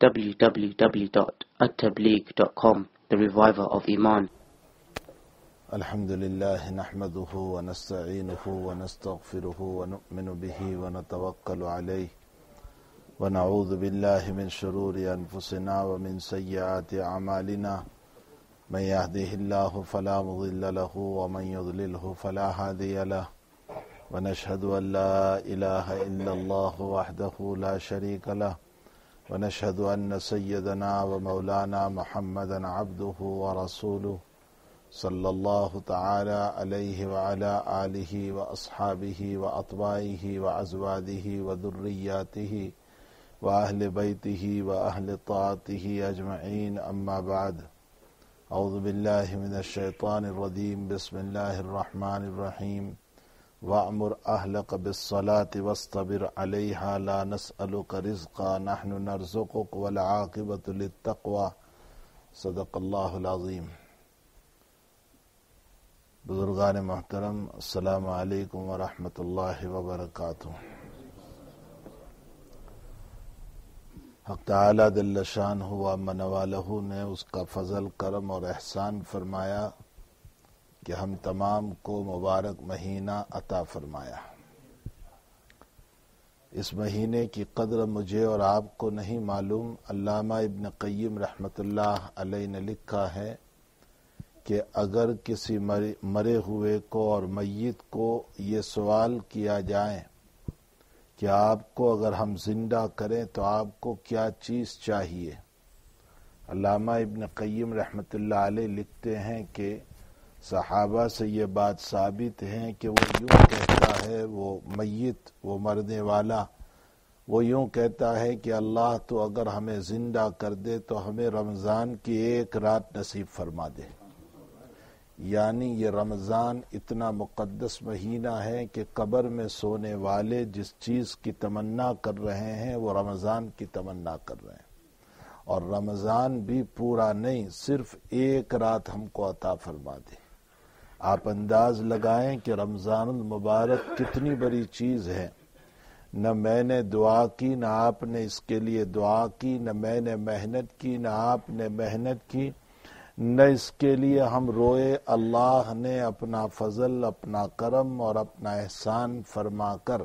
www.attableek.com The Reviver of Iman الحمد لله نحمده ونستعينه ونستغفره ونؤمن به ونتوكل عليه ونعوذ بالله من شرور أنفسنا ومن سيئات أعمالنا من يهده الله فلا مضل له ومن يضلله فلا هادي له ونشهد أن لا إله إلا الله وحده لا شريك له ونشهد أن سيدنا ومولانا محمدا عبده ورسوله صلى الله تعالى عليه وعلى آله وأصحابه وأطبائه وعزواده وذرياته وأهل بيته وأهل طاعته أجمعين أما بعد أعوذ بالله من الشيطان الرجيم بسم الله الرحمن الرحيم وامر اهلك بالصلاه واستبر عليها لا نسالك رزقا نحن نرزقك والعاقبه للتقوى صدق الله العظيم بزرگان محترم السلام علیکم ورحمۃ اللہ وبرکاتہ حق تعالی دل شان ہوا منوالہ نے اس کا فضل کرم اور احسان فرمایا کہ ہم تمام کو مبارک مہینہ عطا فرمایا اس مہینے کی قدر مجھے اور آپ کو نہیں معلوم علامہ ابن قیم رحمۃ اللہ علیہ نے لکھا ہے کہ اگر کسی مرے ہوئے کو اور میت کو یہ سوال کیا جائے کہ آپ کو اگر ہم زندہ کریں تو آپ کو کیا چیز چاہیے علامہ ابن قیم رحمۃ اللہ علیہ لکھتے ہیں کہ صحابہ سے یہ بات ثابت ہے کہ وہ یوں کہتا ہے وہ میت وہ مرنے والا وہ یوں کہتا ہے کہ اللہ تو اگر ہمیں زندہ کر دے تو ہمیں رمضان کی ایک رات نصیب فرما دے یعنی یہ رمضان اتنا مقدس مہینہ ہے کہ قبر میں سونے والے جس چیز کی تمنا کر رہے ہیں وہ رمضان کی تمنا کر رہے ہیں اور رمضان بھی پورا نہیں صرف ایک رات ہم کو عطا فرما دے آپ انداز لگائیں کہ رمضان المبارک کتنی بڑی چیز ہے نہ میں نے دعا کی نہ آپ نے اس کے لیے دعا کی نہ میں نے محنت کی نہ آپ نے محنت کی نہ اس کے لیے ہم روئے اللہ نے اپنا فضل اپنا کرم اور اپنا احسان فرما کر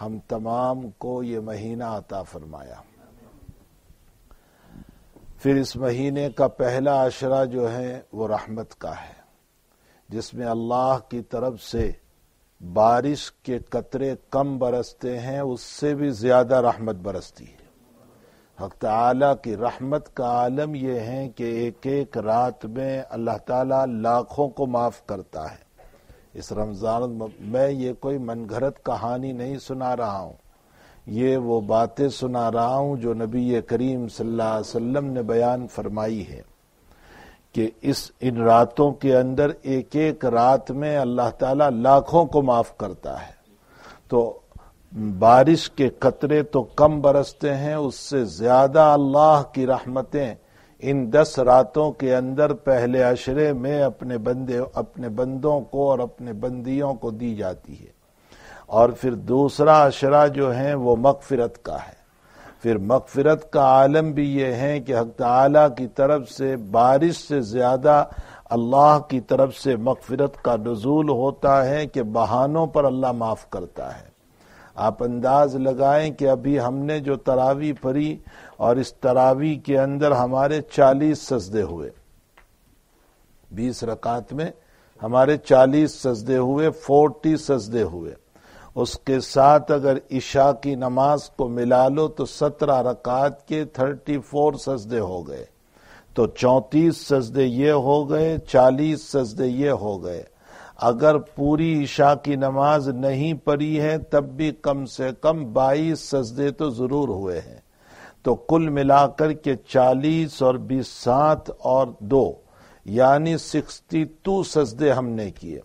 ہم تمام کو یہ مہینہ عطا فرمایا پھر اس مہینے کا پہلا عشرہ جو ہے وہ رحمت کا ہے جس میں اللہ کی طرف سے بارش کے قطرے کم برستے ہیں اس سے بھی زیادہ رحمت برستی ہے حق کی رحمت کا عالم یہ ہے کہ ایک ایک رات میں اللہ تعالیٰ لاکھوں کو معاف کرتا ہے اس رمضان میں یہ کوئی من گھرت کہانی نہیں سنا رہا ہوں یہ وہ باتیں سنا رہا ہوں جو نبی کریم صلی اللہ علیہ وسلم نے بیان فرمائی ہے کہ اس ان راتوں کے اندر ایک ایک رات میں اللہ تعالی لاکھوں کو معاف کرتا ہے تو بارش کے قطرے تو کم برستے ہیں اس سے زیادہ اللہ کی رحمتیں ان دس راتوں کے اندر پہلے عشرے میں اپنے بندے اپنے بندوں کو اور اپنے بندیوں کو دی جاتی ہے اور پھر دوسرا عشرہ جو ہیں وہ مغفرت کا ہے پھر مغفرت کا عالم بھی یہ ہے کہ حق تعالی کی طرف سے بارش سے زیادہ اللہ کی طرف سے مغفرت کا نزول ہوتا ہے کہ بہانوں پر اللہ معاف کرتا ہے آپ انداز لگائیں کہ ابھی ہم نے جو تراوی پری اور اس تراوی کے اندر ہمارے چالیس سجدے ہوئے بیس رکعت میں ہمارے چالیس سجدے ہوئے فورٹی سجدے ہوئے اس کے ساتھ اگر عشاء کی نماز کو ملا لو تو سترہ رکعت کے تھرٹی فور سجدے ہو گئے تو چونتیس سجدے یہ ہو گئے چالیس سجدے یہ ہو گئے اگر پوری عشاء کی نماز نہیں پڑی ہے تب بھی کم سے کم بائیس سجدے تو ضرور ہوئے ہیں تو کل ملا کر کے چالیس اور بیس سات اور دو یعنی سکسٹی ٹو سجدے ہم نے کیے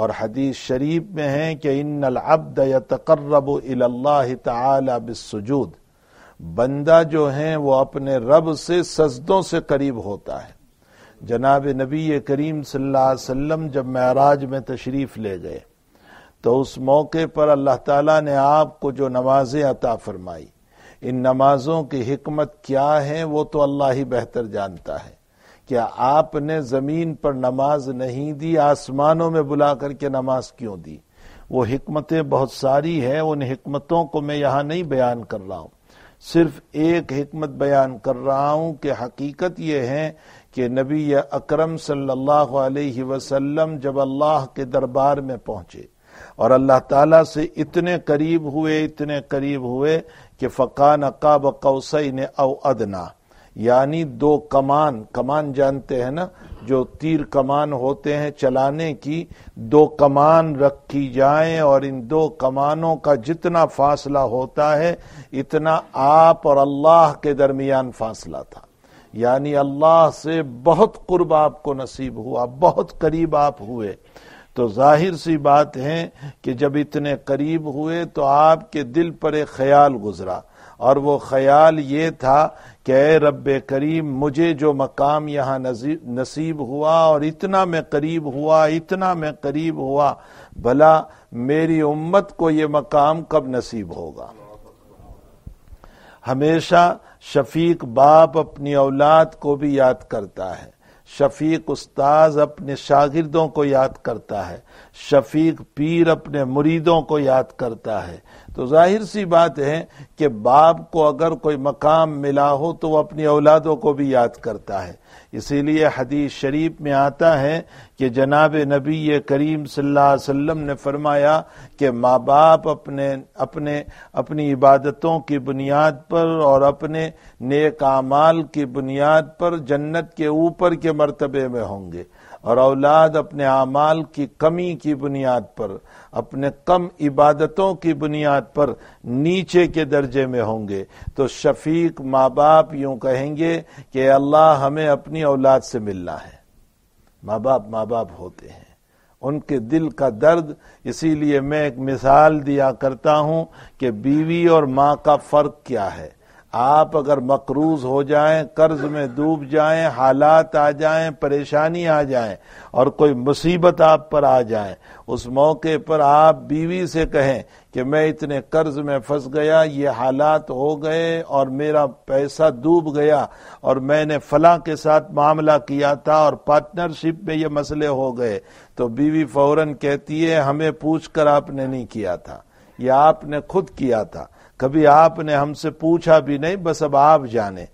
اور حدیث شریف میں ہیں کہ ان العبد یتقرب اللہ تعالی بالسجود بندہ جو ہیں وہ اپنے رب سے سجدوں سے قریب ہوتا ہے جناب نبی کریم صلی اللہ علیہ وسلم جب معراج میں تشریف لے گئے تو اس موقع پر اللہ تعالیٰ نے آپ کو جو نمازیں عطا فرمائی ان نمازوں کی حکمت کیا ہے وہ تو اللہ ہی بہتر جانتا ہے کیا آپ نے زمین پر نماز نہیں دی آسمانوں میں بلا کر کے نماز کیوں دی وہ حکمتیں بہت ساری ہیں ان حکمتوں کو میں یہاں نہیں بیان کر رہا ہوں صرف ایک حکمت بیان کر رہا ہوں کہ حقیقت یہ ہے کہ نبی اکرم صلی اللہ علیہ وسلم جب اللہ کے دربار میں پہنچے اور اللہ تعالیٰ سے اتنے قریب ہوئے اتنے قریب ہوئے کہ فقان قاب قوسین او ادنا یعنی دو کمان کمان جانتے ہیں نا جو تیر کمان ہوتے ہیں چلانے کی دو کمان رکھی جائیں اور ان دو کمانوں کا جتنا فاصلہ ہوتا ہے اتنا آپ اور اللہ کے درمیان فاصلہ تھا یعنی اللہ سے بہت قرب آپ کو نصیب ہوا بہت قریب آپ ہوئے تو ظاہر سی بات ہے کہ جب اتنے قریب ہوئے تو آپ کے دل پر ایک خیال گزرا اور وہ خیال یہ تھا کہ اے رب کریم مجھے جو مقام یہاں نصیب ہوا اور اتنا میں قریب ہوا اتنا میں قریب ہوا بھلا میری امت کو یہ مقام کب نصیب ہوگا ہمیشہ شفیق باپ اپنی اولاد کو بھی یاد کرتا ہے شفیق استاذ اپنے شاگردوں کو یاد کرتا ہے شفیق پیر اپنے مریدوں کو یاد کرتا ہے تو ظاہر سی بات ہے کہ باپ کو اگر کوئی مقام ملا ہو تو وہ اپنی اولادوں کو بھی یاد کرتا ہے اسی لیے حدیث شریف میں آتا ہے کہ جناب نبی کریم صلی اللہ علیہ وسلم نے فرمایا کہ ماں باپ اپنے اپنے اپنی عبادتوں کی بنیاد پر اور اپنے نیک اعمال کی بنیاد پر جنت کے اوپر کے مرتبے میں ہوں گے اور اولاد اپنے اعمال کی کمی کی بنیاد پر اپنے کم عبادتوں کی بنیاد پر نیچے کے درجے میں ہوں گے تو شفیق ماں باپ یوں کہیں گے کہ اللہ ہمیں اپنی اولاد سے ملنا ہے ماں باپ ماں باپ ہوتے ہیں ان کے دل کا درد اسی لیے میں ایک مثال دیا کرتا ہوں کہ بیوی اور ماں کا فرق کیا ہے آپ اگر مقروض ہو جائیں قرض میں ڈوب جائیں حالات آ جائیں پریشانی آ جائیں اور کوئی مصیبت آپ پر آ جائیں اس موقع پر آپ بیوی سے کہیں کہ میں اتنے قرض میں پھنس گیا یہ حالات ہو گئے اور میرا پیسہ ڈوب گیا اور میں نے فلاں کے ساتھ معاملہ کیا تھا اور پارٹنرشپ میں یہ مسئلے ہو گئے تو بیوی فوراً کہتی ہے ہمیں پوچھ کر آپ نے نہیں کیا تھا یہ آپ نے خود کیا تھا کبھی آپ نے ہم سے پوچھا بھی نہیں بس اب آپ جانے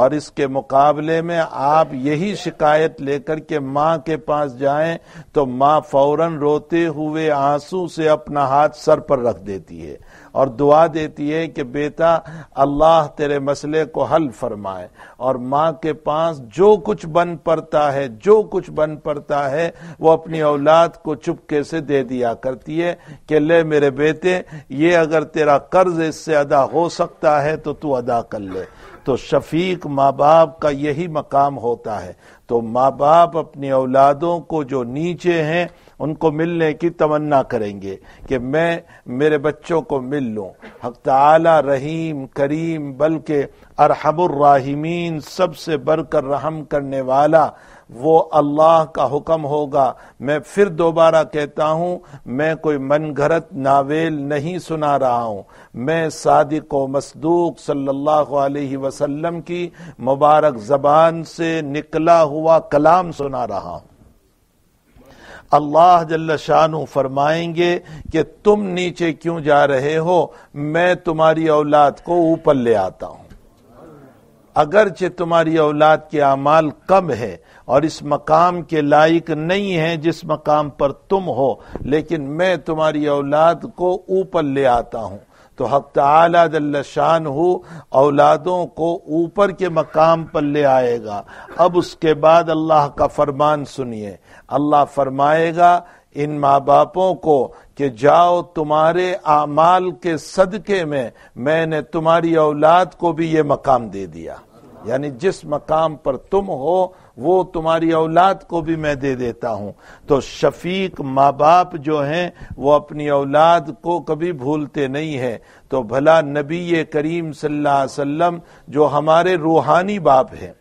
اور اس کے مقابلے میں آپ یہی شکایت لے کر کے ماں کے پاس جائیں تو ماں فوراً روتے ہوئے آنسو سے اپنا ہاتھ سر پر رکھ دیتی ہے اور دعا دیتی ہے کہ بیٹا اللہ تیرے مسئلے کو حل فرمائے اور ماں کے پاس جو کچھ بن پڑتا ہے جو کچھ بن پڑتا ہے وہ اپنی اولاد کو چپکے سے دے دیا کرتی ہے کہ لے میرے بیٹے یہ اگر تیرا قرض اس سے ادا ہو سکتا ہے تو تو ادا کر لے تو شفیق ماں باپ کا یہی مقام ہوتا ہے تو ماں باپ اپنی اولادوں کو جو نیچے ہیں ان کو ملنے کی تمنا کریں گے کہ میں میرے بچوں کو مل لوں حق تعالی رحیم کریم بلکہ ارحم الراحمین سب سے بڑھ کر رحم کرنے والا وہ اللہ کا حکم ہوگا میں پھر دوبارہ کہتا ہوں میں کوئی من گھرت ناویل نہیں سنا رہا ہوں میں صادق و مصدوق صلی اللہ علیہ وسلم کی مبارک زبان سے نکلا ہوا کلام سنا رہا ہوں اللہ جل شانو فرمائیں گے کہ تم نیچے کیوں جا رہے ہو میں تمہاری اولاد کو اوپر لے آتا ہوں اگرچہ تمہاری اولاد کے اعمال کم ہے اور اس مقام کے لائق نہیں ہیں جس مقام پر تم ہو لیکن میں تمہاری اولاد کو اوپر لے آتا ہوں تو حق تعالی جل شان ہو اولادوں کو اوپر کے مقام پر لے آئے گا اب اس کے بعد اللہ کا فرمان سنیے اللہ فرمائے گا ان ماں باپوں کو کہ جاؤ تمہارے اعمال کے صدقے میں میں نے تمہاری اولاد کو بھی یہ مقام دے دیا یعنی جس مقام پر تم ہو وہ تمہاری اولاد کو بھی میں دے دیتا ہوں تو شفیق ماں باپ جو ہیں وہ اپنی اولاد کو کبھی بھولتے نہیں ہیں تو بھلا نبی کریم صلی اللہ علیہ وسلم جو ہمارے روحانی باپ ہیں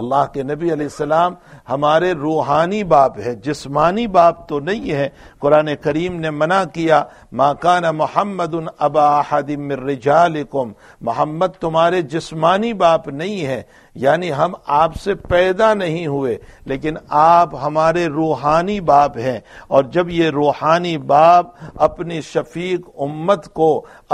اللہ کے نبی علیہ السلام ہمارے روحانی باپ ہے جسمانی باپ تو نہیں ہے قرآن کریم نے منع کیا ما کان محمد ابا من رجالکم محمد تمہارے جسمانی باپ نہیں ہے یعنی ہم آپ سے پیدا نہیں ہوئے لیکن آپ ہمارے روحانی باپ ہیں اور جب یہ روحانی باپ اپنی شفیق امت کو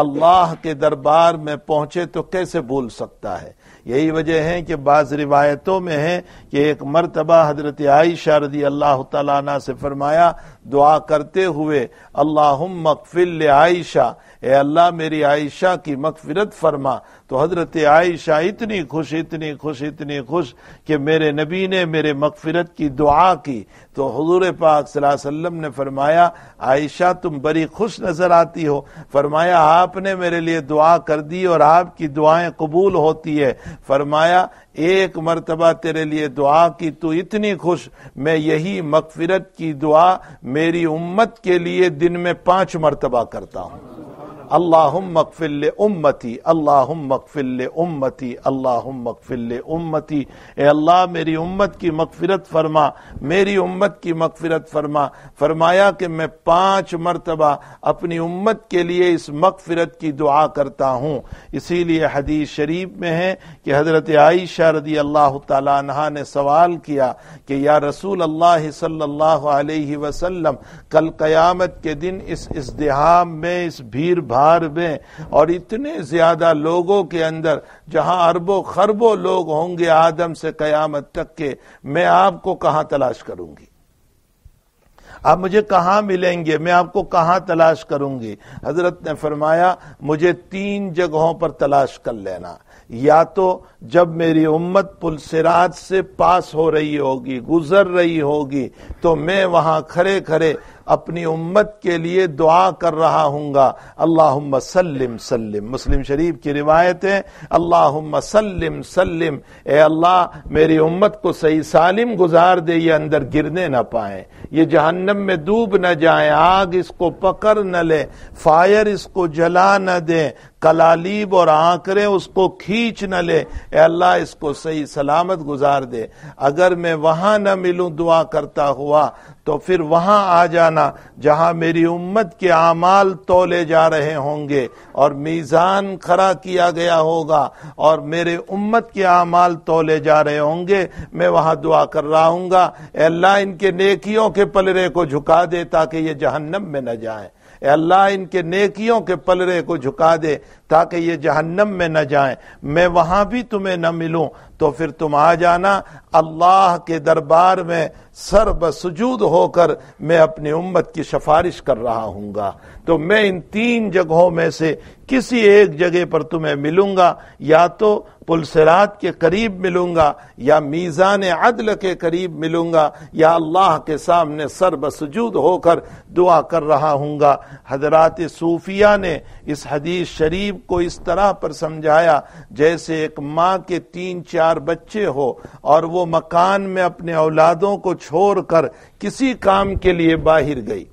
اللہ کے دربار میں پہنچے تو کیسے بول سکتا ہے یہی وجہ ہے کہ بعض روایتوں میں ہے کہ ایک مرتبہ حضرت عائشہ رضی اللہ تعالیٰ عنہ سے فرمایا دعا کرتے ہوئے اللہ مقفل عائشہ اے اللہ میری عائشہ کی مغفرت فرما تو حضرت عائشہ اتنی خوش اتنی خوش اتنی خوش کہ میرے نبی نے میرے مغفرت کی دعا کی تو حضور پاک صلی اللہ علیہ وسلم نے فرمایا عائشہ تم بڑی خوش نظر آتی ہو فرمایا آپ نے میرے لیے دعا کر دی اور آپ کی دعائیں قبول ہوتی ہے فرمایا ایک مرتبہ تیرے لیے دعا کی تو اتنی خوش میں یہی مغفرت کی دعا میری امت کے لیے دن میں پانچ مرتبہ کرتا ہوں اللہ مغفل امتی اللہ مقفل امتی اللہ مغفل امتی اے اللہ میری امت کی مغفرت فرما میری امت کی مغفرت فرما فرمایا کہ میں پانچ مرتبہ اپنی امت کے لیے اس مغفرت کی دعا کرتا ہوں اسی لیے حدیث شریف میں ہے کہ حضرت عائشہ رضی اللہ تعالیٰ نے سوال کیا کہ یا رسول اللہ صلی اللہ علیہ وسلم کل قیامت کے دن اس ازدحام میں اس بھیڑ بھا بھار میں اور اتنے زیادہ لوگوں کے اندر جہاں اربوں خربوں لوگ ہوں گے آدم سے قیامت تک کے میں آپ کو کہاں تلاش کروں گی آپ مجھے کہاں ملیں گے میں آپ کو کہاں تلاش کروں گی حضرت نے فرمایا مجھے تین جگہوں پر تلاش کر لینا یا تو جب میری امت پل سرات سے پاس ہو رہی ہوگی گزر رہی ہوگی تو میں وہاں کھڑے کھڑے اپنی امت کے لیے دعا کر رہا ہوں گا اللہ سلم سلم مسلم شریف کی روایت ہے اللہ سلم سلم اے اللہ میری امت کو صحیح سالم گزار دے یہ اندر گرنے نہ پائیں یہ جہنم میں ڈوب نہ جائیں آگ اس کو پکڑ نہ لے فائر اس کو جلا نہ دیں کلالیب اور آنکرے اس کو کھینچ نہ لے اے اللہ اس کو صحیح سلامت گزار دے اگر میں وہاں نہ ملوں دعا کرتا ہوا تو پھر وہاں آ جانا جہاں میری امت کے اعمال تولے جا رہے ہوں گے اور میزان کھڑا کیا گیا ہوگا اور میرے امت کے اعمال تولے جا رہے ہوں گے میں وہاں دعا کر رہا ہوں گا اے اللہ ان کے نیکیوں کے پلرے کو جھکا دے تاکہ یہ جہنم میں نہ جائیں اے اللہ ان کے نیکیوں کے پلرے کو جھکا دے تاکہ یہ جہنم میں نہ جائیں میں وہاں بھی تمہیں نہ ملوں تو پھر تم آ جانا اللہ کے دربار میں سر بسجود ہو کر میں اپنی امت کی سفارش کر رہا ہوں گا تو میں ان تین جگہوں میں سے کسی ایک جگہ پر تمہیں ملوں گا یا تو پلسرات کے قریب ملوں گا یا میزان عدل کے قریب ملوں گا یا اللہ کے سامنے سر بسجود ہو کر دعا کر رہا ہوں گا حضرات صوفیہ نے اس حدیث شریف کو اس طرح پر سمجھایا جیسے ایک ماں کے تین چار بچے ہو اور وہ مکان میں اپنے اولادوں کو چھوڑ کر کسی کام کے لیے باہر گئی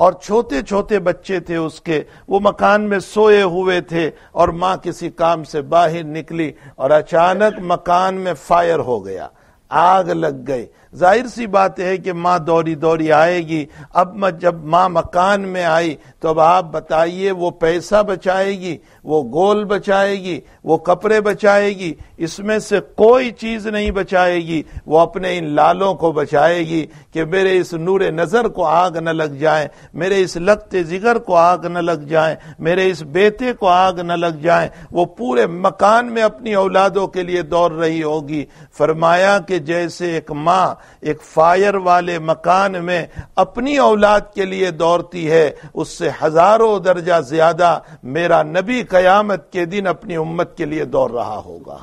اور چھوٹے چھوٹے بچے تھے اس کے وہ مکان میں سوئے ہوئے تھے اور ماں کسی کام سے باہر نکلی اور اچانک مکان میں فائر ہو گیا آگ لگ گئی ظاہر سی بات ہے کہ ماں دوری دوری آئے گی اب جب ماں مکان میں آئی تو اب آپ بتائیے وہ پیسہ بچائے گی وہ گول بچائے گی وہ کپڑے بچائے گی اس میں سے کوئی چیز نہیں بچائے گی وہ اپنے ان لالوں کو بچائے گی کہ میرے اس نور نظر کو آگ نہ لگ جائیں میرے اس لگتے جگر کو آگ نہ لگ جائیں میرے اس بیٹے کو آگ نہ لگ جائیں وہ پورے مکان میں اپنی اولادوں کے لیے دوڑ رہی ہوگی فرمایا کہ جیسے ایک ماں ایک فائر والے مکان میں اپنی اولاد کے لیے دوڑتی ہے اس سے ہزاروں درجہ زیادہ میرا نبی قیامت کے دن اپنی امت کے لیے دوڑ رہا ہوگا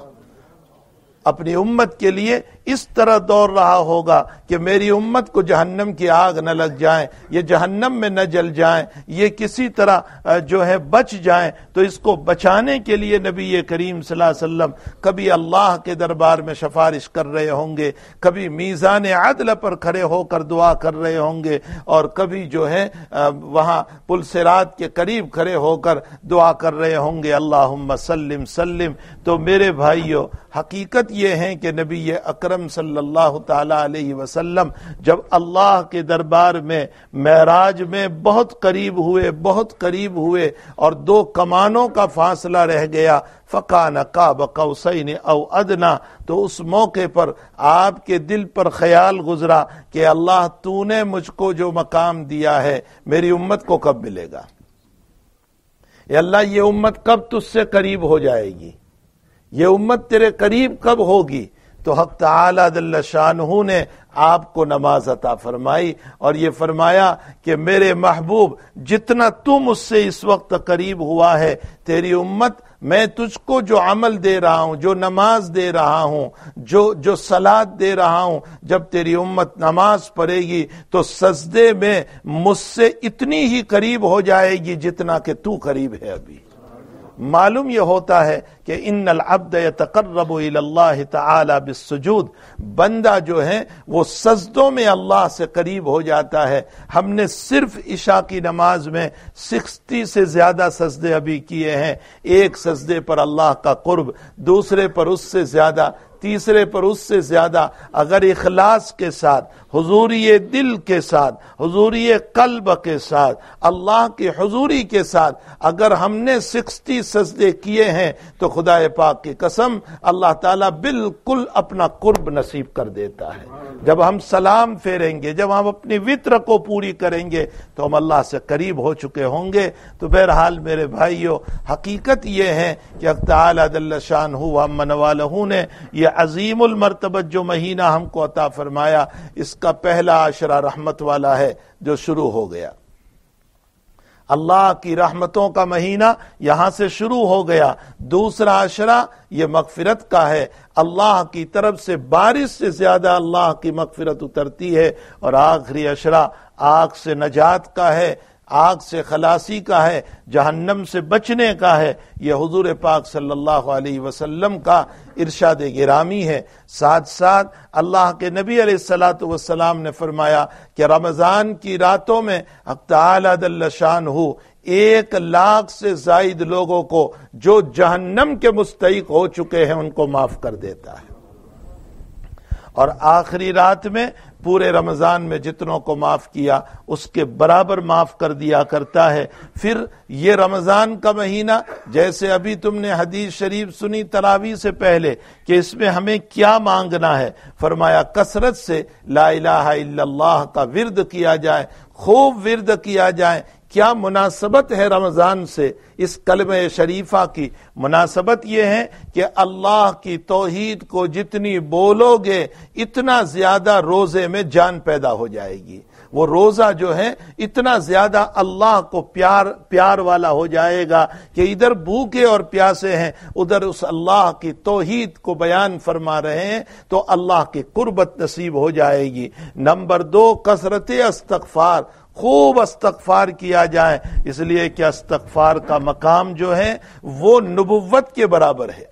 اپنی امت کے لیے اس طرح دور رہا ہوگا کہ میری امت کو جہنم کی آگ نہ لگ جائیں یہ جہنم میں نہ جل جائیں یہ کسی طرح جو ہے بچ جائیں تو اس کو بچانے کے لیے نبی کریم صلی اللہ علیہ وسلم کبھی اللہ کے دربار میں سفارش کر رہے ہوں گے کبھی میزان عدل پر کھڑے ہو کر دعا کر رہے ہوں گے اور کبھی جو ہے وہاں پل سرات کے قریب کھڑے ہو کر دعا کر رہے ہوں گے اللہ سلم سلم تو میرے بھائیوں حقیقت یہ ہیں کہ نبی اکرم صلی اللہ تعالی علیہ وسلم جب اللہ کے دربار میں معراج میں بہت قریب ہوئے بہت قریب ہوئے اور دو کمانوں کا فاصلہ رہ گیا فقان او ادنا تو اس موقع پر آپ کے دل پر خیال گزرا کہ اللہ تو نے مجھ کو جو مقام دیا ہے میری امت کو کب ملے گا اللہ یہ امت کب تجھ سے قریب ہو جائے گی یہ امت تیرے قریب کب ہوگی تو حق تعالی دل شانہ نے آپ کو نماز عطا فرمائی اور یہ فرمایا کہ میرے محبوب جتنا تم اس سے اس وقت قریب ہوا ہے تیری امت میں تجھ کو جو عمل دے رہا ہوں جو نماز دے رہا ہوں جو جو سلاد دے رہا ہوں جب تیری امت نماز پڑھے گی تو سجدے میں مجھ سے اتنی ہی قریب ہو جائے گی جتنا کہ تو قریب ہے ابھی معلوم یہ ہوتا ہے کہ ان العبد یتقرب الی اللہ تعالی بالسجود بندہ جو ہے وہ سجدوں میں اللہ سے قریب ہو جاتا ہے ہم نے صرف عشاء کی نماز میں سکسٹی سے زیادہ سجدے ابھی کیے ہیں ایک سجدے پر اللہ کا قرب دوسرے پر اس سے زیادہ تیسرے پر اس سے زیادہ اگر اخلاص کے ساتھ حضوری دل کے ساتھ حضوری قلب کے ساتھ اللہ کی حضوری کے ساتھ اگر ہم نے سکسٹی سجدے کیے ہیں تو خدا پاک کی قسم اللہ تعالیٰ بالکل اپنا قرب نصیب کر دیتا ہے جب ہم سلام پھیریں گے جب ہم اپنی وطر کو پوری کریں گے تو ہم اللہ سے قریب ہو چکے ہوں گے تو بہرحال میرے بھائیوں حقیقت یہ ہے کہ شان ہوا منوالہو نے یہ عظیم المرتبت جو مہینہ ہم کو عطا فرمایا اس کا پہلا عشرہ رحمت والا ہے جو شروع ہو گیا اللہ کی رحمتوں کا مہینہ یہاں سے شروع ہو گیا دوسرا عشرہ یہ مغفرت کا ہے اللہ کی طرف سے بارش سے زیادہ اللہ کی مغفرت اترتی ہے اور آخری عشرہ آگ سے نجات کا ہے آگ سے خلاصی کا ہے جہنم سے بچنے کا ہے یہ حضور پاک صلی اللہ علیہ وسلم کا ارشاد گرامی ہے ساتھ ساتھ اللہ کے نبی علیہ السلاۃ والسلام نے فرمایا کہ رمضان کی راتوں میں اب تعلید شان ہو ایک لاکھ سے زائد لوگوں کو جو جہنم کے مستحق ہو چکے ہیں ان کو معاف کر دیتا ہے اور آخری رات میں پورے رمضان میں جتنوں کو معاف کیا اس کے برابر معاف کر دیا کرتا ہے پھر یہ رمضان کا مہینہ جیسے ابھی تم نے حدیث شریف سنی تراوی سے پہلے کہ اس میں ہمیں کیا مانگنا ہے فرمایا کثرت سے لا الہ الا اللہ کا ورد کیا جائے خوب ورد کیا جائے کیا مناسبت ہے رمضان سے اس کلمہ شریفہ کی مناسبت یہ ہے کہ اللہ کی توحید کو جتنی بولو گے اتنا زیادہ روزے میں جان پیدا ہو جائے گی وہ روزہ جو ہے اتنا زیادہ اللہ کو پیار پیار والا ہو جائے گا کہ ادھر بھوکے اور پیاسے ہیں ادھر اس اللہ کی توحید کو بیان فرما رہے ہیں تو اللہ کی قربت نصیب ہو جائے گی نمبر دو کثرت استغفار خوب استغفار کیا جائے اس لیے کہ استغفار کا مقام جو ہے وہ نبوت کے برابر ہے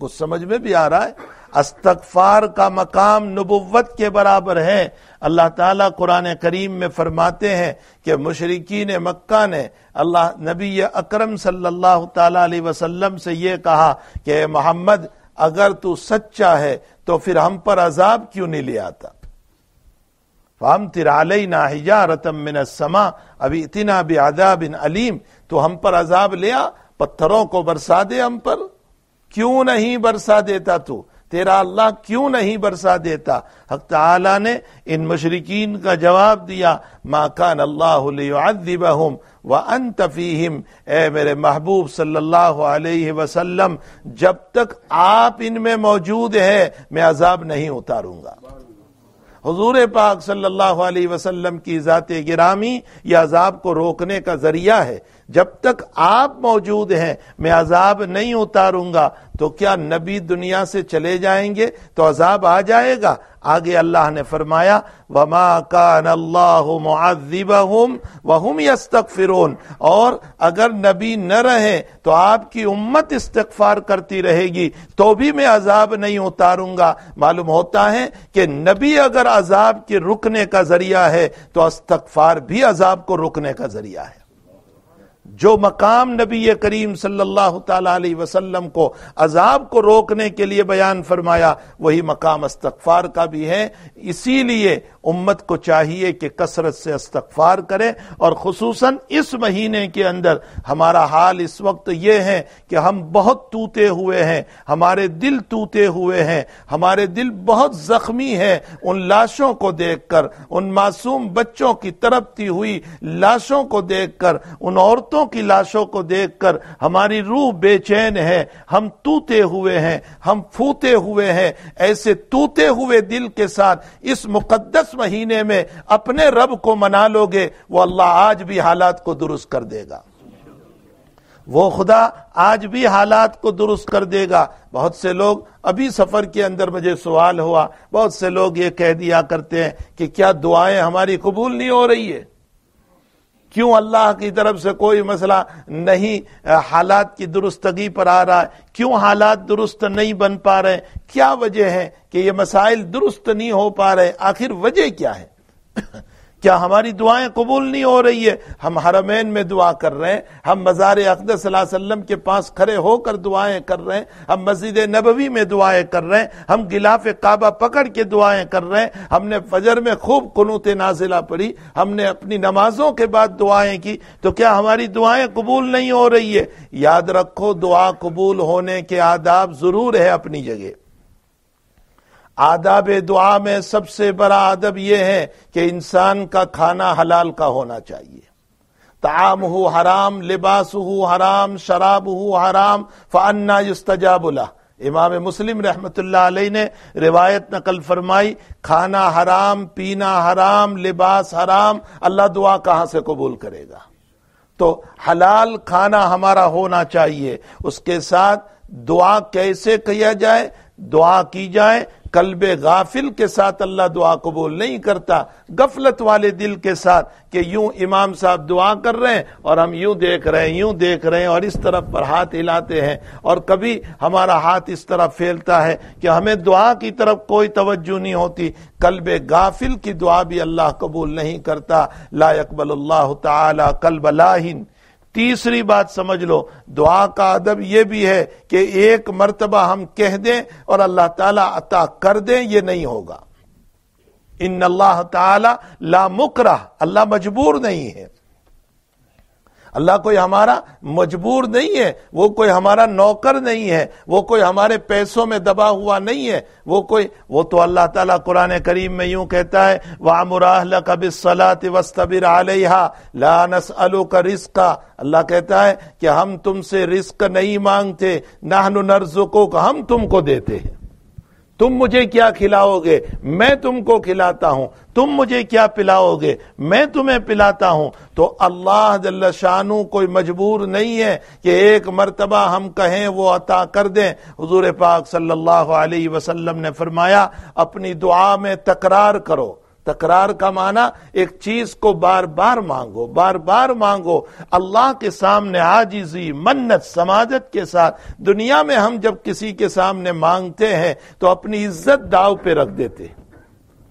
کچھ سمجھ میں بھی آ رہا ہے استغفار کا مقام نبوت کے برابر ہے اللہ تعالیٰ قرآن کریم میں فرماتے ہیں کہ مشرقین مکہ نے اللہ نبی اکرم صلی اللہ تعالیٰ علیہ وسلم سے یہ کہا کہ محمد اگر تو سچا ہے تو پھر ہم پر عذاب کیوں نہیں لے آتا تر علیہ نہ رتم من السما سما ابھی اتنا بھی آزابن علیم تو ہم پر عذاب لیا پتھروں کو برسا دے ہم پر کیوں نہیں برسا دیتا تو تیرا اللہ کیوں نہیں برسا دیتا حق نے ان مشرقین کا جواب دیا کان اللہ میرے محبوب صلی اللہ علیہ وسلم جب تک آپ ان میں موجود ہیں میں عذاب نہیں اتاروں گا حضور پاک صلی اللہ علیہ وسلم کی ذات گرامی یہ عذاب کو روکنے کا ذریعہ ہے جب تک آپ موجود ہیں میں عذاب نہیں اتاروں گا تو کیا نبی دنیا سے چلے جائیں گے تو عذاب آ جائے گا آگے اللہ نے فرمایا ماک اللہ معذبهم وهم یستغفرون اور اگر نبی نہ رہے تو آپ کی امت استغفار کرتی رہے گی تو بھی میں عذاب نہیں اتاروں گا معلوم ہوتا ہے کہ نبی اگر عذاب کے رکنے کا ذریعہ ہے تو استغفار بھی عذاب کو رکنے کا ذریعہ ہے جو مقام نبی کریم صلی اللہ تعالی علیہ وسلم کو عذاب کو روکنے کے لیے بیان فرمایا وہی مقام استغفار کا بھی ہے اسی لیے امت کو چاہیے کہ کثرت سے استغفار کرے اور خصوصاً اس مہینے کے اندر ہمارا حال اس وقت یہ ہے کہ ہم بہت توتے ہوئے ہیں ہمارے دل توتے ہوئے ہیں ہمارے دل بہت زخمی ہے ان لاشوں کو دیکھ کر ان معصوم بچوں کی تڑپتی ہوئی لاشوں کو دیکھ کر ان عورتوں عورتوں کی لاشوں کو دیکھ کر ہماری روح بے چین ہے ہم توتے ہوئے ہیں ہم فوتے ہوئے ہیں ایسے توتے ہوئے دل کے ساتھ اس مقدس مہینے میں اپنے رب کو منا لوگے وہ اللہ آج بھی حالات کو درست کر دے گا وہ خدا آج بھی حالات کو درست کر دے گا بہت سے لوگ ابھی سفر کے اندر مجھے سوال ہوا بہت سے لوگ یہ کہہ دیا کرتے ہیں کہ کیا دعائیں ہماری قبول نہیں ہو رہی ہے کیوں اللہ کی طرف سے کوئی مسئلہ نہیں حالات کی درستگی پر آ رہا ہے کیوں حالات درست نہیں بن پا رہے کیا وجہ ہے کہ یہ مسائل درست نہیں ہو پا رہے آخر وجہ کیا ہے کیا ہماری دعائیں قبول نہیں ہو رہی ہے ہم حرمین میں دعا کر رہے ہیں ہم مزار اقدس صلی اللہ علیہ وسلم کے پاس کھڑے ہو کر دعائیں کر رہے ہیں ہم مسجد نبوی میں دعائیں کر رہے ہیں ہم غلاف کعبہ پکڑ کے دعائیں کر رہے ہیں ہم نے فجر میں خوب قنوت نازلہ پڑھی ہم نے اپنی نمازوں کے بعد دعائیں کی تو کیا ہماری دعائیں قبول نہیں ہو رہی ہے یاد رکھو دعا قبول ہونے کے آداب ضرور ہے اپنی جگہ آداب دعا میں سب سے بڑا ادب یہ ہے کہ انسان کا کھانا حلال کا ہونا چاہیے تعام ہو حرام لباس ہو حرام شراب ہو حرام یستجاب اللہ امام مسلم رحمت اللہ علیہ نے روایت نقل فرمائی کھانا حرام پینا حرام لباس حرام اللہ دعا کہاں سے قبول کرے گا تو حلال کھانا ہمارا ہونا چاہیے اس کے ساتھ دعا کیسے کیا جائے دعا کی جائے قلب غافل کے ساتھ اللہ دعا قبول نہیں کرتا غفلت والے دل کے ساتھ کہ یوں امام صاحب دعا کر رہے ہیں اور ہم یوں دیکھ رہے ہیں یوں دیکھ رہے ہیں اور اس طرف پر ہاتھ ہلاتے ہیں اور کبھی ہمارا ہاتھ اس طرح پھیلتا ہے کہ ہمیں دعا کی طرف کوئی توجہ نہیں ہوتی قلب غافل کی دعا بھی اللہ قبول نہیں کرتا لا یقبل اللہ تعالی قلب لاہن تیسری بات سمجھ لو دعا کا ادب یہ بھی ہے کہ ایک مرتبہ ہم کہہ دیں اور اللہ تعالیٰ عطا کر دیں یہ نہیں ہوگا ان اللہ تعالی لا مکرہ اللہ مجبور نہیں ہے اللہ کوئی ہمارا مجبور نہیں ہے وہ کوئی ہمارا نوکر نہیں ہے وہ کوئی ہمارے پیسوں میں دبا ہوا نہیں ہے وہ کوئی وہ تو اللہ تعالیٰ قرآن کریم میں یوں کہتا ہے وامراہ کب صلاح وسطبر علیہ لانس کا رزق اللہ کہتا ہے کہ ہم تم سے رزق نہیں مانگتے نہ کو ہم تم کو دیتے ہیں تم مجھے کیا کھلاؤ گے میں تم کو کھلاتا ہوں تم مجھے کیا پلاؤ گے میں تمہیں پلاتا ہوں تو اللہ جل شانو کوئی مجبور نہیں ہے کہ ایک مرتبہ ہم کہیں وہ عطا کر دیں حضور پاک صلی اللہ علیہ وسلم نے فرمایا اپنی دعا میں تکرار کرو تکرار کا معنی ایک چیز کو بار بار مانگو بار بار مانگو اللہ کے سامنے آجزی منت سماجت کے ساتھ دنیا میں ہم جب کسی کے سامنے مانگتے ہیں تو اپنی عزت داؤ پہ رکھ دیتے ہیں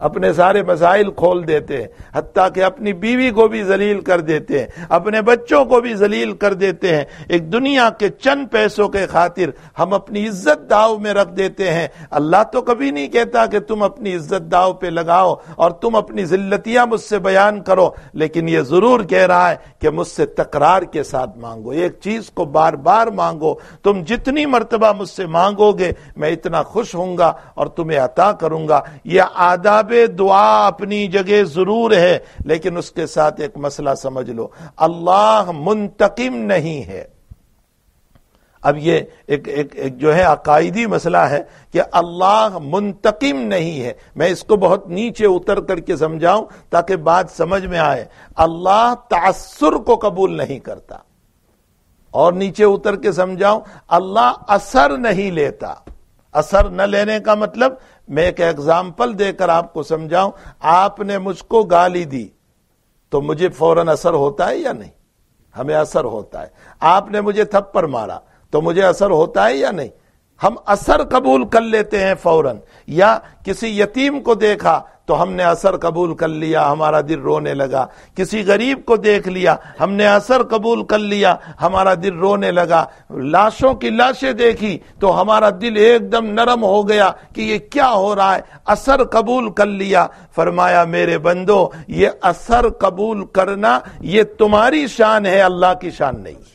اپنے سارے مسائل کھول دیتے ہیں حتیٰ کہ اپنی بیوی کو بھی ذلیل کر دیتے ہیں اپنے بچوں کو بھی ذلیل کر دیتے ہیں ایک دنیا کے چند پیسوں کے خاطر ہم اپنی عزت داؤ میں رکھ دیتے ہیں اللہ تو کبھی نہیں کہتا کہ تم اپنی عزت داؤ پہ لگاؤ اور تم اپنی ذلتیاں مجھ سے بیان کرو لیکن یہ ضرور کہہ رہا ہے کہ مجھ سے تکرار کے ساتھ مانگو ایک چیز کو بار بار مانگو تم جتنی مرتبہ مجھ سے مانگو گے میں اتنا خوش ہوں گا اور تمہیں عطا کروں گا یہ آداب دعا اپنی جگہ ضرور ہے لیکن اس کے ساتھ ایک مسئلہ سمجھ لو اللہ منتقم نہیں ہے اب یہ ایک, جو ہے عقائدی مسئلہ ہے کہ اللہ منتقم نہیں ہے میں اس کو بہت نیچے اتر کر کے سمجھاؤں تاکہ بات سمجھ میں آئے اللہ تاثر کو قبول نہیں کرتا اور نیچے اتر کے سمجھاؤں اللہ اثر نہیں لیتا اثر نہ لینے کا مطلب میں ایک ایگزامپل دے کر آپ کو سمجھاؤں آپ نے مجھ کو گالی دی تو مجھے فوراً اثر ہوتا ہے یا نہیں ہمیں اثر ہوتا ہے آپ نے مجھے تھپ پر مارا تو مجھے اثر ہوتا ہے یا نہیں ہم اثر قبول کر لیتے ہیں فوراً یا کسی یتیم کو دیکھا تو ہم نے اثر قبول کر لیا ہمارا دل رونے لگا کسی غریب کو دیکھ لیا ہم نے اثر قبول کر لیا ہمارا دل رونے لگا لاشوں کی لاشیں دیکھی تو ہمارا دل ایک دم نرم ہو گیا کہ یہ کیا ہو رہا ہے اثر قبول کر لیا فرمایا میرے بندو یہ اثر قبول کرنا یہ تمہاری شان ہے اللہ کی شان نہیں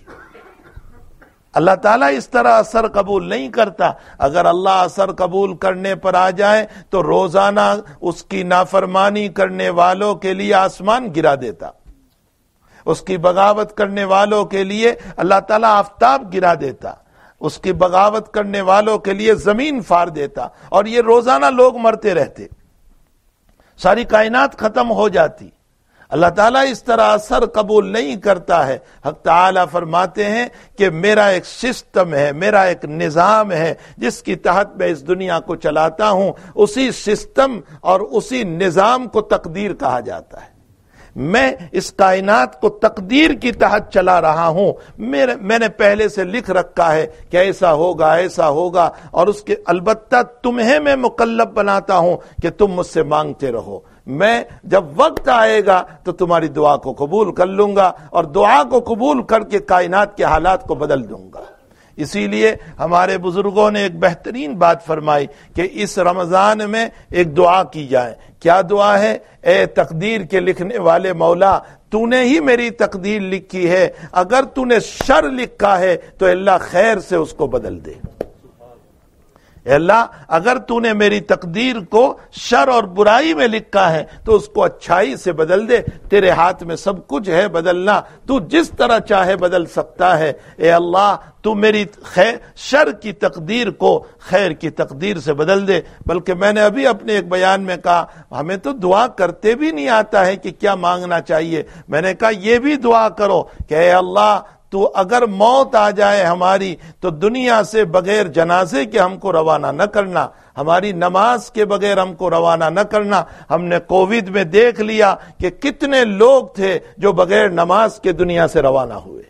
اللہ تعالیٰ اس طرح اثر قبول نہیں کرتا اگر اللہ اثر قبول کرنے پر آ جائے تو روزانہ اس کی نافرمانی کرنے والوں کے لیے آسمان گرا دیتا اس کی بغاوت کرنے والوں کے لیے اللہ تعالیٰ آفتاب گرا دیتا اس کی بغاوت کرنے والوں کے لیے زمین فار دیتا اور یہ روزانہ لوگ مرتے رہتے ساری کائنات ختم ہو جاتی اللہ تعالیٰ اس طرح اثر قبول نہیں کرتا ہے حق تعالیٰ فرماتے ہیں کہ میرا ایک سسٹم ہے میرا ایک نظام ہے جس کی تحت میں اس دنیا کو چلاتا ہوں اسی سسٹم اور اسی نظام کو تقدیر کہا جاتا ہے میں اس کائنات کو تقدیر کی تحت چلا رہا ہوں میں نے پہلے سے لکھ رکھا ہے کہ ایسا ہوگا ایسا ہوگا اور اس کے البتہ تمہیں میں مقلب بناتا ہوں کہ تم مجھ سے مانگتے رہو میں جب وقت آئے گا تو تمہاری دعا کو قبول کر لوں گا اور دعا کو قبول کر کے کائنات کے حالات کو بدل دوں گا اسی لیے ہمارے بزرگوں نے ایک بہترین بات فرمائی کہ اس رمضان میں ایک دعا کی جائے کیا دعا ہے اے تقدیر کے لکھنے والے مولا تو نے ہی میری تقدیر لکھی ہے اگر تو نے شر لکھا ہے تو اللہ خیر سے اس کو بدل دے اے اللہ اگر نے میری تقدیر کو شر اور برائی میں لکھا ہے تو اس کو اچھائی سے بدل دے تیرے ہاتھ میں سب کچھ ہے بدلنا تو جس طرح چاہے بدل سکتا ہے اے اللہ تو میری خیر شر کی تقدیر کو خیر کی تقدیر سے بدل دے بلکہ میں نے ابھی اپنے ایک بیان میں کہا ہمیں تو دعا کرتے بھی نہیں آتا ہے کہ کیا مانگنا چاہیے میں نے کہا یہ بھی دعا کرو کہ اے اللہ تو اگر موت آ جائے ہماری تو دنیا سے بغیر جنازے کے ہم کو روانہ نہ کرنا ہماری نماز کے بغیر ہم کو روانہ نہ کرنا ہم نے کووڈ میں دیکھ لیا کہ کتنے لوگ تھے جو بغیر نماز کے دنیا سے روانہ ہوئے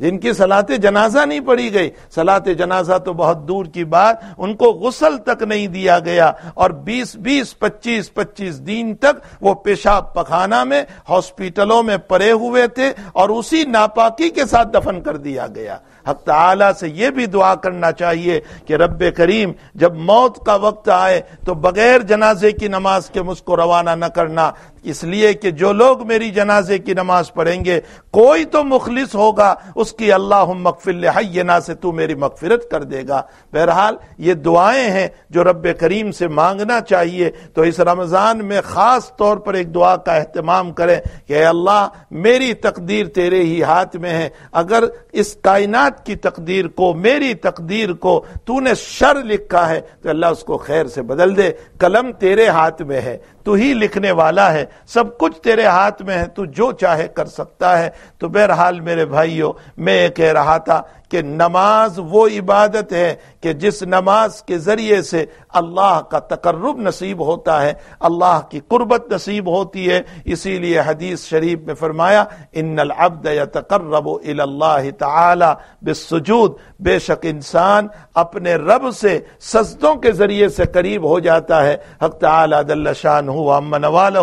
جن کی صلات جنازہ نہیں پڑی گئی صلات جنازہ تو بہت دور کی بات ان کو غسل تک نہیں دیا گیا اور بیس بیس پچیس پچیس دن تک وہ پیشاب پخانہ میں ہاسپیٹلوں میں پڑے ہوئے تھے اور اسی ناپاکی کے ساتھ دفن کر دیا گیا حق تعالیٰ سے یہ بھی دعا کرنا چاہیے کہ رب کریم جب موت کا وقت آئے تو بغیر جنازے کی نماز کے مجھ کو روانہ نہ کرنا اس لیے کہ جو لوگ میری جنازے کی نماز پڑھیں گے کوئی تو مخلص ہوگا اس کی اللہ مغفل حینا سے تو میری مغفرت کر دے گا بہرحال یہ دعائیں ہیں جو رب کریم سے مانگنا چاہیے تو اس رمضان میں خاص طور پر ایک دعا کا اہتمام کریں کہ اے اللہ میری تقدیر تیرے ہی ہاتھ میں ہے اگر اس کائنات کی تقدیر کو میری تقدیر کو تو نے شر لکھا ہے تو اللہ اس کو خیر سے بدل دے قلم تیرے ہاتھ میں ہے تو ہی لکھنے والا ہے سب کچھ تیرے ہاتھ میں ہے تو جو چاہے کر سکتا ہے تو بہرحال میرے بھائیو میں یہ کہہ رہا تھا کہ نماز وہ عبادت ہے کہ جس نماز کے ذریعے سے اللہ کا تقرب نصیب ہوتا ہے اللہ کی قربت نصیب ہوتی ہے اسی لیے حدیث شریف میں فرمایا ان العبد الی اللہ تعالی بالسجود بے شک انسان اپنے رب سے سزدوں کے ذریعے سے قریب ہو جاتا ہے حق تعالی دل ہم منوال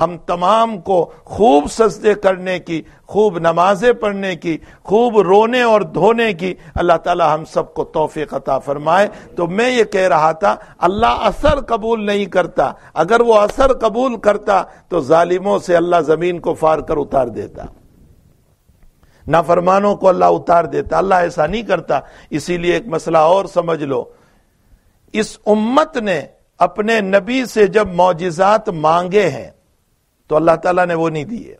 ہم تمام کو خوب سجدے کرنے کی خوب نمازیں پڑھنے کی خوب رونے اور دھونے کی اللہ تعالی ہم سب کو توفیق عطا فرمائے تو میں یہ کہہ رہا تھا اللہ اثر قبول نہیں کرتا اگر وہ اثر قبول کرتا تو ظالموں سے اللہ زمین کو فار کر اتار دیتا نافرمانوں کو اللہ اتار دیتا اللہ ایسا نہیں کرتا اسی لیے ایک مسئلہ اور سمجھ لو اس امت نے اپنے نبی سے جب معجزات مانگے ہیں تو اللہ تعالیٰ نے وہ نہیں دیے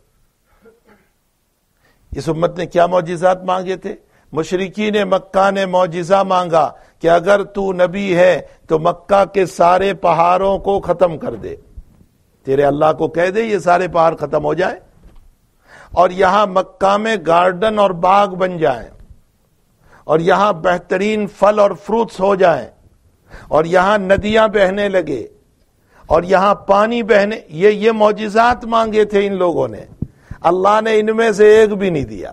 اس امت نے کیا معجزات مانگے تھے مشرقین مکہ نے معجزہ مانگا کہ اگر تو نبی ہے تو مکہ کے سارے پہاڑوں کو ختم کر دے تیرے اللہ کو کہہ دے یہ سارے پہاڑ ختم ہو جائے اور یہاں مکہ میں گارڈن اور باغ بن جائیں اور یہاں بہترین پھل اور فروٹس ہو جائیں اور یہاں ندیاں بہنے لگے اور یہاں پانی بہنے یہ یہ معجزات مانگے تھے ان لوگوں نے اللہ نے ان میں سے ایک بھی نہیں دیا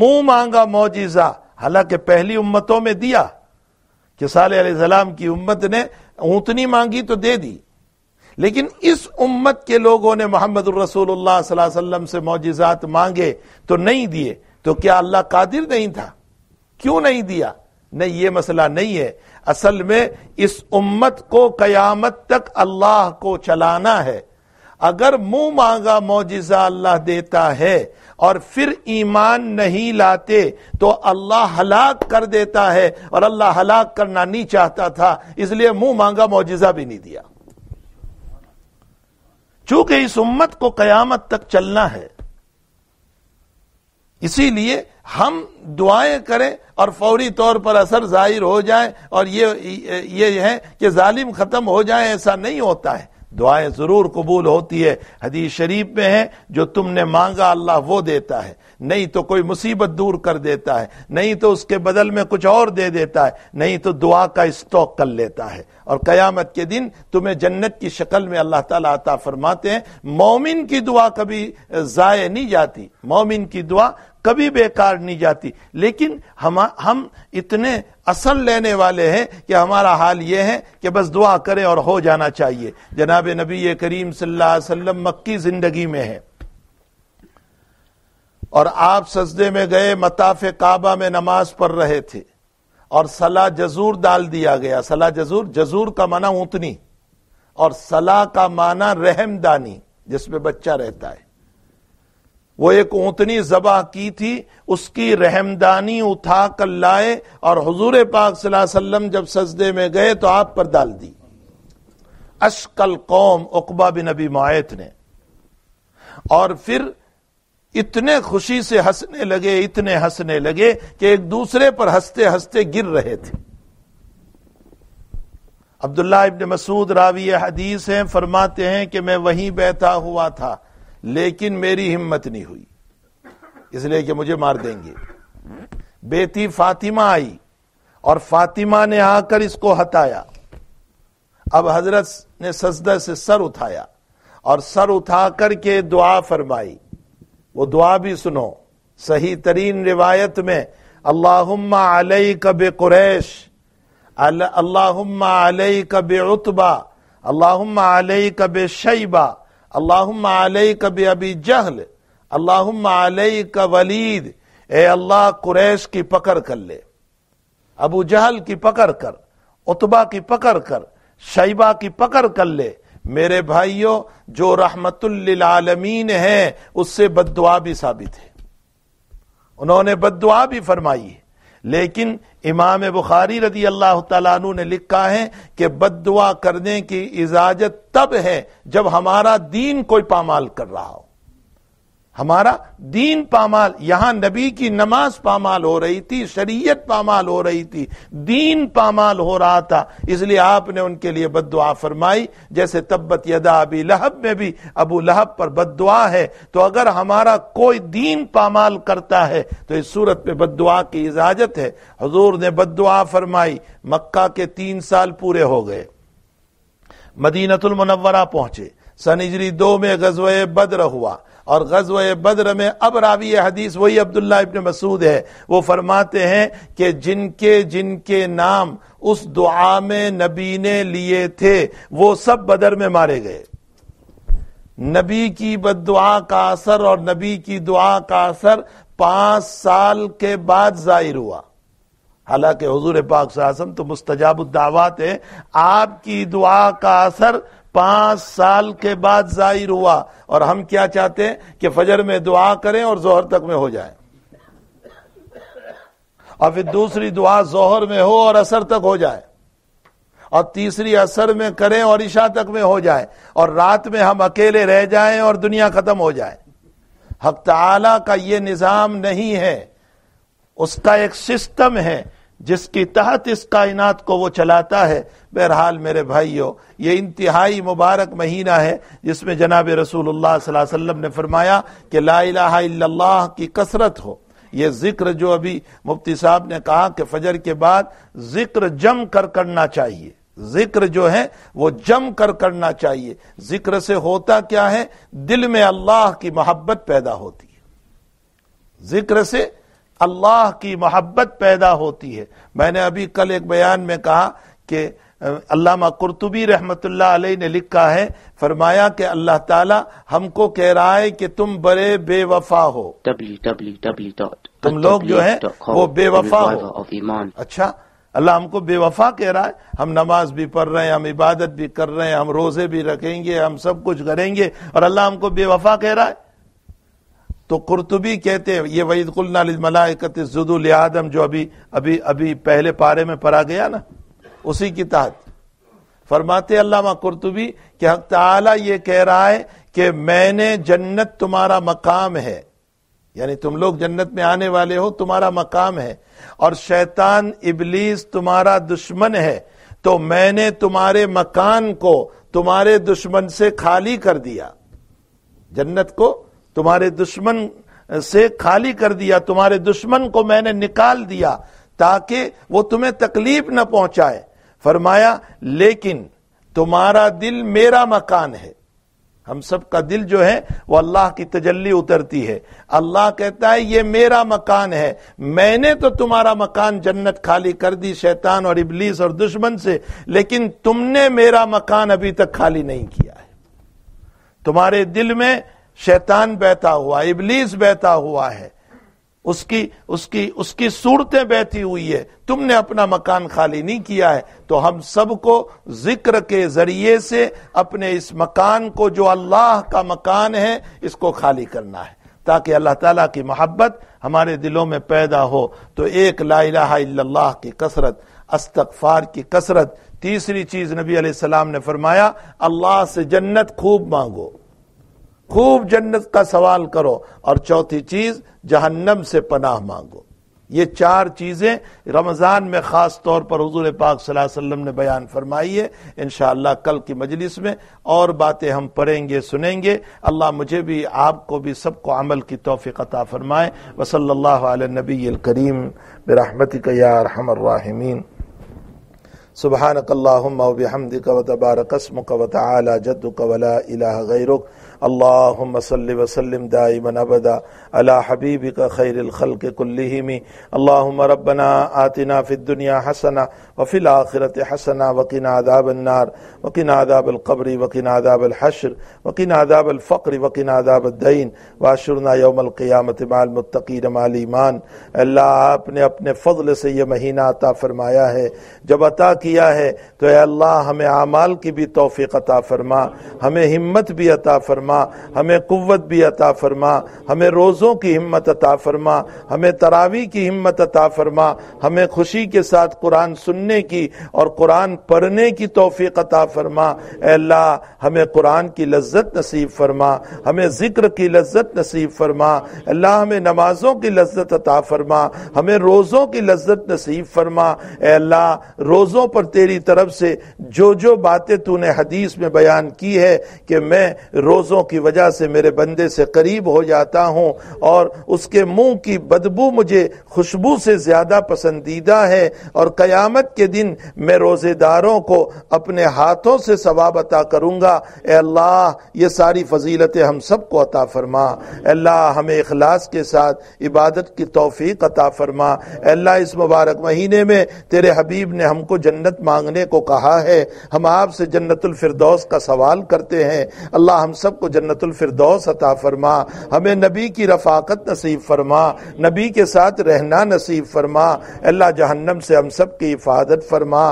منہ مانگا معجزہ حالانکہ پہلی امتوں میں دیا کہ صالح علیہ السلام کی امت نے اونتنی مانگی تو دے دی لیکن اس امت کے لوگوں نے محمد الرسول اللہ صلی اللہ علیہ وسلم سے معجزات مانگے تو نہیں دیے تو کیا اللہ قادر نہیں تھا کیوں نہیں دیا نہیں یہ مسئلہ نہیں ہے اصل میں اس امت کو قیامت تک اللہ کو چلانا ہے اگر منہ مانگا معجزہ اللہ دیتا ہے اور پھر ایمان نہیں لاتے تو اللہ ہلاک کر دیتا ہے اور اللہ ہلاک کرنا نہیں چاہتا تھا اس لیے منہ مانگا معجزہ بھی نہیں دیا چونکہ اس امت کو قیامت تک چلنا ہے اسی لیے ہم دعائیں کریں اور فوری طور پر اثر ظاہر ہو جائیں اور یہ یہ ہے کہ ظالم ختم ہو جائیں ایسا نہیں ہوتا ہے دعائیں ضرور قبول ہوتی ہے حدیث شریف میں ہے جو تم نے مانگا اللہ وہ دیتا ہے نہیں تو کوئی مصیبت دور کر دیتا ہے نہیں تو اس کے بدل میں کچھ اور دے دیتا ہے نہیں تو دعا کا اسٹاک کر لیتا ہے اور قیامت کے دن تمہیں جنت کی شکل میں اللہ تعالیٰ عطا فرماتے ہیں مومن کی دعا کبھی ضائع نہیں جاتی مومن کی دعا کبھی بیکار نہیں جاتی لیکن ہم ہم اتنے اصل لینے والے ہیں کہ ہمارا حال یہ ہے کہ بس دعا کریں اور ہو جانا چاہیے جناب نبی کریم صلی اللہ علیہ وسلم مکی زندگی میں ہے اور آپ سجدے میں گئے مطاف کعبہ میں نماز پڑھ رہے تھے اور سلا جزور ڈال دیا گیا سلا جزور جزور کا معنی اونتنی اور سلا کا معنی رحم دانی جس میں بچہ رہتا ہے وہ ایک اونتنی زبا کی تھی اس کی رحمدانی اٹھا کر لائے اور حضور پاک صلی اللہ علیہ وسلم جب سجدے میں گئے تو آپ پر ڈال دی اشکل قوم اقبا بن ابی معیت نے اور پھر اتنے خوشی سے ہنسنے لگے اتنے ہنسنے لگے کہ ایک دوسرے پر ہنستے ہنستے گر رہے تھے عبداللہ ابن مسعود راوی حدیث ہیں فرماتے ہیں کہ میں وہیں بیٹھا ہوا تھا لیکن میری ہمت نہیں ہوئی اس لیے کہ مجھے مار دیں گے بیٹی فاطمہ آئی اور فاطمہ نے آ کر اس کو ہٹایا اب حضرت نے سجدہ سے سر اٹھایا اور سر اٹھا کر کے دعا فرمائی وہ دعا بھی سنو صحیح ترین روایت میں اللہم علیہ کب قریش اللہم علیہ کب اتبا اللہم علیہ کب شیبہ اللہم علیک بی ابی جہل اللہم علیہ ولید اے اللہ قریش کی پکڑ کر لے ابو جہل کی پکڑ کر اتبا کی پکڑ کر شیبہ کی پکڑ کر لے میرے بھائیوں جو رحمت للعالمین ہیں اس سے بد دعا بھی ثابت ہے انہوں نے بد دعا بھی فرمائی ہے لیکن امام بخاری رضی اللہ تعالیٰ عنہ نے لکھا ہے کہ بد دعا کرنے کی اجازت تب ہے جب ہمارا دین کوئی پامال کر رہا ہو ہمارا دین پامال یہاں نبی کی نماز پامال ہو رہی تھی شریعت پامال ہو رہی تھی دین پامال ہو رہا تھا اس لیے آپ نے ان کے لیے بد دعا فرمائی جیسے تبت یدا ابی لہب میں بھی ابو لہب پر دعا ہے تو اگر ہمارا کوئی دین پامال کرتا ہے تو اس صورت پہ دعا کی اجازت ہے حضور نے بد دعا فرمائی مکہ کے تین سال پورے ہو گئے مدینت المنورہ پہنچے سنجری دو میں غزوہ بدر ہوا اور غزوہ بدر میں اب راوی حدیث وہی عبداللہ ابن مسعود ہے وہ فرماتے ہیں کہ جن کے جن کے نام اس دعا میں نبی نے لیے تھے وہ سب بدر میں مارے گئے نبی کی بد دعا کا اثر اور نبی کی دعا کا اثر پانچ سال کے بعد ظاہر ہوا حالانکہ حضور پاک صلی اللہ علیہ وسلم تو مستجاب الدعوات ہے آپ کی دعا کا اثر پانچ سال کے بعد ظاہر ہوا اور ہم کیا چاہتے ہیں کہ فجر میں دعا کریں اور زہر تک میں ہو جائیں اور پھر دوسری دعا زہر میں ہو اور اثر تک ہو جائے اور تیسری اثر میں کریں اور عشاء تک میں ہو جائے اور رات میں ہم اکیلے رہ جائیں اور دنیا ختم ہو جائے تعالی کا یہ نظام نہیں ہے اس کا ایک سسٹم ہے جس کی تحت اس کائنات کو وہ چلاتا ہے بہرحال میرے بھائیو یہ انتہائی مبارک مہینہ ہے جس میں جناب رسول اللہ صلی اللہ علیہ وسلم نے فرمایا کہ لا الہ الا اللہ کی کسرت ہو یہ ذکر جو ابھی مفتی صاحب نے کہا کہ فجر کے بعد ذکر جم کر کرنا چاہیے ذکر جو ہے وہ جم کر کرنا چاہیے ذکر سے ہوتا کیا ہے دل میں اللہ کی محبت پیدا ہوتی ہے ذکر سے اللہ کی محبت پیدا ہوتی ہے میں نے ابھی کل ایک بیان میں کہا کہ علامہ قرطبی رحمت اللہ علیہ نے لکھا ہے فرمایا کہ اللہ تعالی ہم کو کہہ رہا ہے کہ تم بڑے بے وفا ہو تم لوگ جو ہے وہ بے وفا ہو اچھا اللہ ہم کو بے وفا کہہ رہا ہے ہم نماز بھی پڑھ رہے ہیں ہم عبادت بھی کر رہے ہیں ہم روزے بھی رکھیں گے ہم سب کچھ کریں گے اور اللہ ہم کو بے وفا کہہ رہا ہے تو قرطبی کہتے ہیں یہ وعید ابھی ابھی پہلے پارے میں پڑا گیا نا اسی کی تحت فرماتے اللہ تعالی یہ کہہ رہا ہے کہ میں نے جنت تمہارا مقام ہے یعنی تم لوگ جنت میں آنے والے ہو تمہارا مقام ہے اور شیطان ابلیس تمہارا دشمن ہے تو میں نے تمہارے مکان کو تمہارے دشمن سے خالی کر دیا جنت کو تمہارے دشمن سے خالی کر دیا تمہارے دشمن کو میں نے نکال دیا تاکہ وہ تمہیں تکلیف نہ پہنچائے فرمایا لیکن تمہارا دل میرا مکان ہے ہم سب کا دل جو ہے وہ اللہ کی تجلی اترتی ہے اللہ کہتا ہے یہ میرا مکان ہے میں نے تو تمہارا مکان جنت خالی کر دی شیطان اور ابلیس اور دشمن سے لیکن تم نے میرا مکان ابھی تک خالی نہیں کیا ہے تمہارے دل میں شیطان بیٹھا ہوا ابلیس بیٹھا ہوا ہے اس کی اس کی اس کی صورتیں بیٹھی ہوئی ہے تم نے اپنا مکان خالی نہیں کیا ہے تو ہم سب کو ذکر کے ذریعے سے اپنے اس مکان کو جو اللہ کا مکان ہے اس کو خالی کرنا ہے تاکہ اللہ تعالیٰ کی محبت ہمارے دلوں میں پیدا ہو تو ایک لا الہ الا اللہ کی کثرت استغفار کی کثرت تیسری چیز نبی علیہ السلام نے فرمایا اللہ سے جنت خوب مانگو خوب جنت کا سوال کرو اور چوتھی چیز جہنم سے پناہ مانگو یہ چار چیزیں رمضان میں خاص طور پر حضور پاک صلی اللہ علیہ وسلم نے بیان فرمائی ہے انشاءاللہ کل کی مجلس میں اور باتیں ہم پڑھیں گے سنیں گے اللہ مجھے بھی آپ کو بھی سب کو عمل کی توفیق عطا فرمائے اللہ نبی کریمتی سبحان کا اللهم صل وسلم دائما ابدا على حبيبك خير الخلق كلهم اللهم ربنا آتنا في الدنيا حسنة وفي الآخرة حسنة حسنا عذاب النار وقنا عذاب القبر وقنا عذاب الحشر وقنا عذاب الفقر وقنا عذاب الدين واشرنا مع المتقين مع مليمان اللہ آپ نے اپنے فضل سے یہ مہینہ عطا فرمایا ہے جب عطا کیا ہے تو اے اللہ ہمیں اعمال کی بھی توفیق عطا فرما ہمیں ہمت بھی عطا فرما ہمیں قوت بھی عطا فرما ہمیں روزوں کی ہمت عطا فرما ہمیں تراوی کی ہمت عطا فرما ہمیں خوشی کے ساتھ قرآن سننے کی اور قرآن پڑھنے کی توفیق عطا فرما اے اللہ ہمیں قرآن کی لذت نصیب فرما ہمیں ذکر کی لذت نصیب فرما اللہ ہمیں نمازوں کی لذت عطا فرما ہمیں روزوں کی لذت نصیب فرما اے اللہ روزوں پر تیری طرف سے جو جو باتیں تو نے حدیث میں بیان کی ہے کہ میں روزوں گناہوں کی وجہ سے میرے بندے سے قریب ہو جاتا ہوں اور اس کے منہ کی بدبو مجھے خوشبو سے زیادہ پسندیدہ ہے اور قیامت کے دن میں روزے داروں کو اپنے ہاتھوں سے ثواب عطا کروں گا اے اللہ یہ ساری فضیلتیں ہم سب کو عطا فرما اے اللہ ہمیں اخلاص کے ساتھ عبادت کی توفیق عطا فرما اے اللہ اس مبارک مہینے میں تیرے حبیب نے ہم کو جنت مانگنے کو کہا ہے ہم آپ سے جنت الفردوس کا سوال کرتے ہیں اللہ ہم سب کو جنت الفردوس عطا فرما ہمیں نبی کی رفاقت نصیب فرما نبی کے ساتھ رہنا نصیب فرما اللہ جہنم سے ہم سب کی حفاظت فرما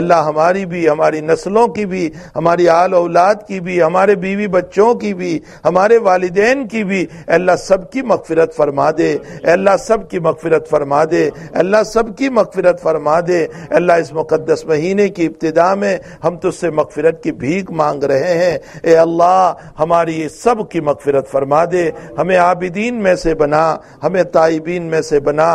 اللہ ہماری بھی ہماری نسلوں کی بھی ہماری آل اولاد کی بھی ہمارے بیوی بچوں کی بھی ہمارے والدین کی بھی اللہ سب کی مغفرت فرما دے اللہ سب کی مغفرت فرما دے اللہ سب کی مغفرت فرما دے اللہ اس مقدس مہینے کی ابتدا میں ہم تو اس سے مغفرت کی بھیک مانگ رہے ہیں اے اللہ ہمارے ہماری سب کی مغفرت فرما دے ہمیں عابدین میں سے بنا ہمیں تائبین میں سے بنا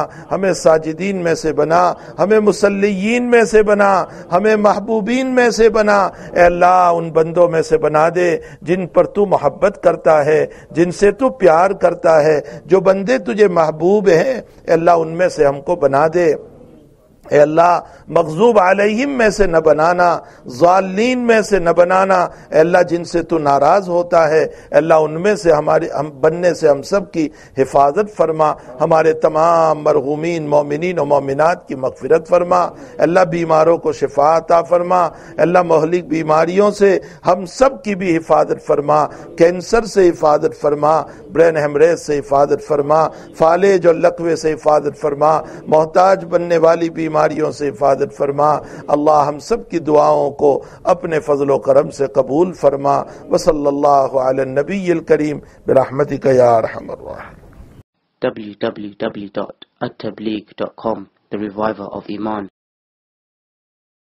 ہمیں مسلین میں سے بنا ہمیں محبوبین میں سے بنا اے اللہ ان بندوں میں سے بنا دے جن پر تو محبت کرتا ہے جن سے تو پیار کرتا ہے جو بندے تجھے محبوب ہیں اے اللہ ان میں سے ہم کو بنا دے اے اللہ مغزوب علیہم میں سے نہ بنانا ظالین میں سے نہ بنانا اے اللہ جن سے تو ناراض ہوتا ہے اے اللہ ان میں سے ہمارے بننے سے ہم سب کی حفاظت فرما ہمارے تمام مرحومین مومنین و مومنات کی مغفرت فرما اے اللہ بیماروں کو شفا عطا فرما اے اللہ مہلک بیماریوں سے ہم سب کی بھی حفاظت فرما کینسر سے حفاظت فرما برین ہیمریز سے حفاظت فرما فالج اور لقوے سے حفاظت فرما محتاج بننے والی بیماری بیماریوں سے حفاظت فرما اللہ ہم سب کی دعاؤں کو اپنے فضل و کرم سے قبول فرما وصلی اللہ علی النبی الکریم برحمتک یا ارحم الراحمین www.attableek.com the reviver of Iman.